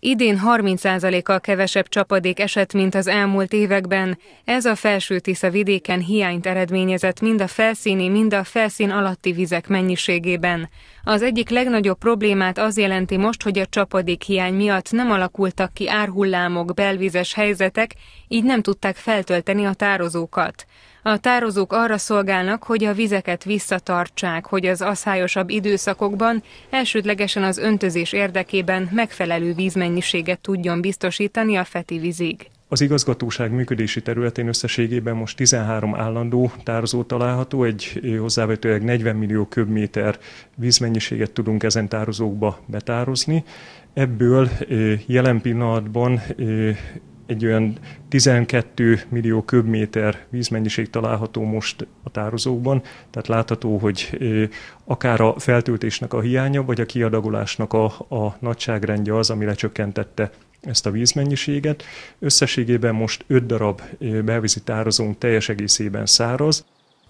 Idén 30%-kal kevesebb csapadék esett, mint az elmúlt években. Ez a felső Tisza vidéken hiányt eredményezett mind a felszíni, mind a felszín alatti vizek mennyiségében. Az egyik legnagyobb problémát az jelenti most, hogy a csapadék hiány miatt nem alakultak ki árhullámok, belvizes helyzetek, így nem tudták feltölteni a tározókat. A tározók arra szolgálnak, hogy a vizeket visszatartsák, hogy az aszályosabb időszakokban elsődlegesen az öntözés érdekében megfelelő víz mennyiséget tudjon biztosítani a feti vízig. Az igazgatóság működési területén összességében most 13 állandó tározó található, egy hozzávetőleg 40 millió köbméter vízmennyiséget tudunk ezen tározókba betározni. Ebből eh, jelen pillanatban eh, egy olyan 12 millió köbméter vízmennyiség található most a tározókban, tehát látható, hogy akár a feltöltésnek a hiánya, vagy a kiadagolásnak a, a nagyságrendje az, ami lecsökkentette ezt a vízmennyiséget. Összességében most 5 darab belvízi tározónk teljes egészében száraz,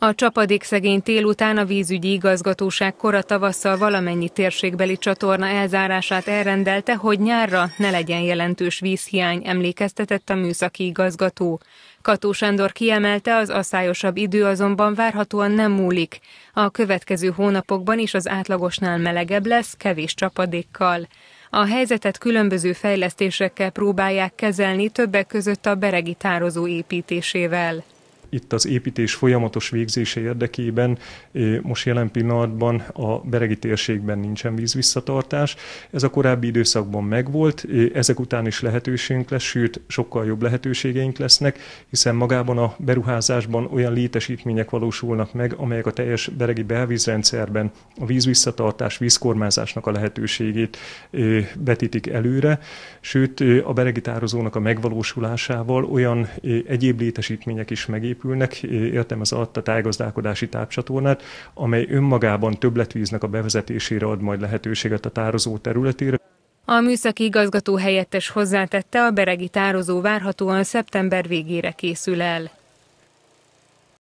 a csapadék szegény tél után a vízügyi igazgatóság kora tavasszal valamennyi térségbeli csatorna elzárását elrendelte, hogy nyárra ne legyen jelentős vízhiány, emlékeztetett a műszaki igazgató. Kató Sándor kiemelte, az asszályosabb idő azonban várhatóan nem múlik. A következő hónapokban is az átlagosnál melegebb lesz, kevés csapadékkal. A helyzetet különböző fejlesztésekkel próbálják kezelni, többek között a beregi tározó építésével itt az építés folyamatos végzése érdekében eh, most jelen pillanatban a beregi térségben nincsen vízvisszatartás. Ez a korábbi időszakban megvolt, eh, ezek után is lehetőségünk lesz, sőt, sokkal jobb lehetőségeink lesznek, hiszen magában a beruházásban olyan létesítmények valósulnak meg, amelyek a teljes beregi belvízrendszerben a vízvisszatartás, vízkormányzásnak a lehetőségét eh, vetítik előre, sőt, a beregi tározónak a megvalósulásával olyan egyéb létesítmények is megépülnek, épülnek, értem az alatt a tájgazdálkodási tápcsatornát, amely önmagában többletvíznek a bevezetésére ad majd lehetőséget a tározó területére. A műszaki igazgató helyettes hozzátette, a beregi tározó várhatóan szeptember végére készül el.